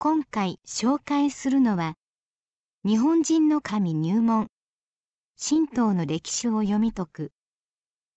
今回紹介するのは日本人の神入門神道の歴史を読み解く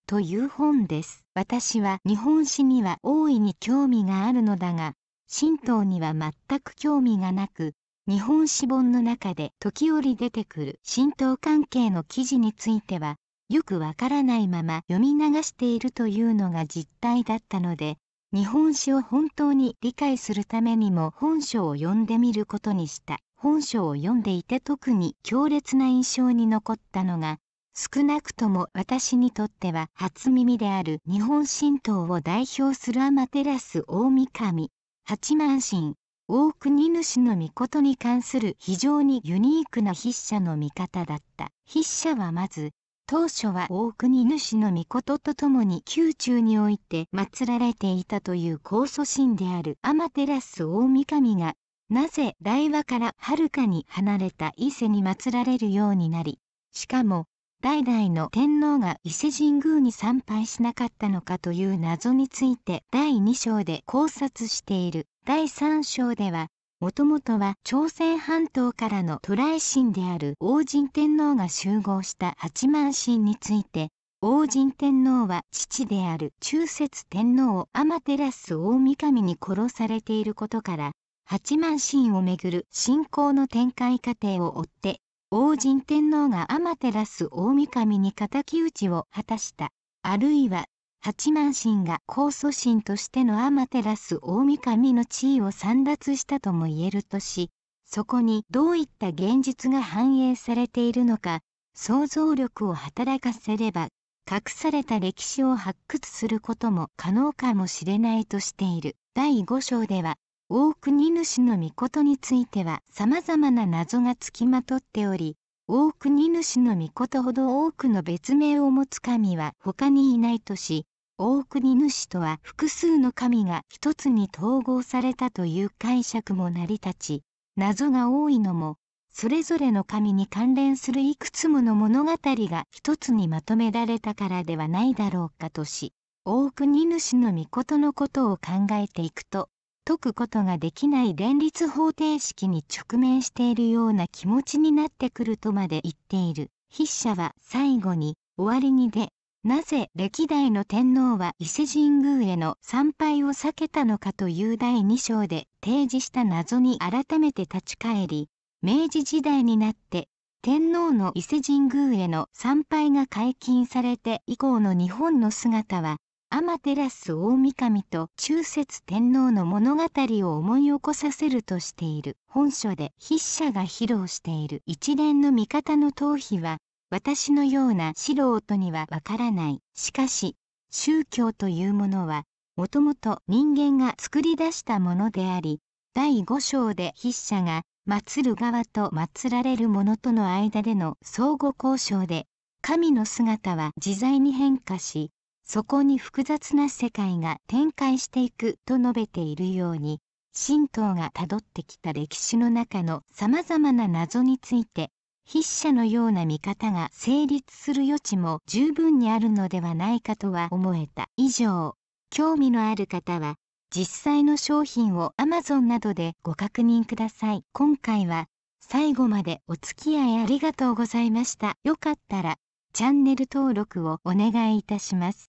という本です私は日本史には大いに興味があるのだが神道には全く興味がなく日本史本の中で時折出てくる神道関係の記事についてはよくわからないまま読み流しているというのが実態だったので日本史を本当に理解するためにも本書を読んでみることにした本書を読んでいて特に強烈な印象に残ったのが少なくとも私にとっては初耳である日本神道を代表する天照大神八幡神大国主の御事に関する非常にユニークな筆者の見方だった筆者はまず当初は大国主の御事と共に宮中において祀られていたという高祖神である天照大神がなぜ大和からはるかに離れた伊勢に祀られるようになりしかも代々の天皇が伊勢神宮に参拝しなかったのかという謎について第2章で考察している第3章ではもともとは朝鮮半島からの渡来神である王神天皇が集合した八幡神について、王神天皇は父である中節天皇を天照大神に殺されていることから、八幡神をめぐる信仰の展開過程を追って、王神天皇が天照大神に敵討ちを果たした。あるいは八幡神が控訴神としての天照大神の地位を散奪したとも言えるとしそこにどういった現実が反映されているのか想像力を働かせれば隠された歴史を発掘することも可能かもしれないとしている第5章では大国主の御事については様々な謎がつきまとっており大国主の御事ほど多くの別名を持つ神は他にいないとし大国主とは複数の神が一つに統合されたという解釈も成り立ち謎が多いのもそれぞれの神に関連するいくつもの物語が一つにまとめられたからではないだろうかとし大国主の御事のことを考えていくと解くことができない連立方程式に直面しているような気持ちになってくるとまで言っている筆者は最後に終わりにでなぜ歴代の天皇は伊勢神宮への参拝を避けたのかという第2章で提示した謎に改めて立ち返り、明治時代になって天皇の伊勢神宮への参拝が解禁されて以降の日本の姿は、天照大神と中節天皇の物語を思い起こさせるとしている本書で筆者が披露している一連の味方の頭皮は私のような素人にはわからない。しかし、宗教というものは、もともと人間が作り出したものであり、第5章で筆者が、祀る側と祀られる者との間での相互交渉で、神の姿は自在に変化し、そこに複雑な世界が展開していくと述べているように、神道がたどってきた歴史の中の様々な謎について筆者のような見方が成立する余地も十分にあるのではないかとは思えた以上興味のある方は実際の商品を Amazon などでご確認ください今回は最後までお付き合いありがとうございましたよかったらチャンネル登録をお願いいたします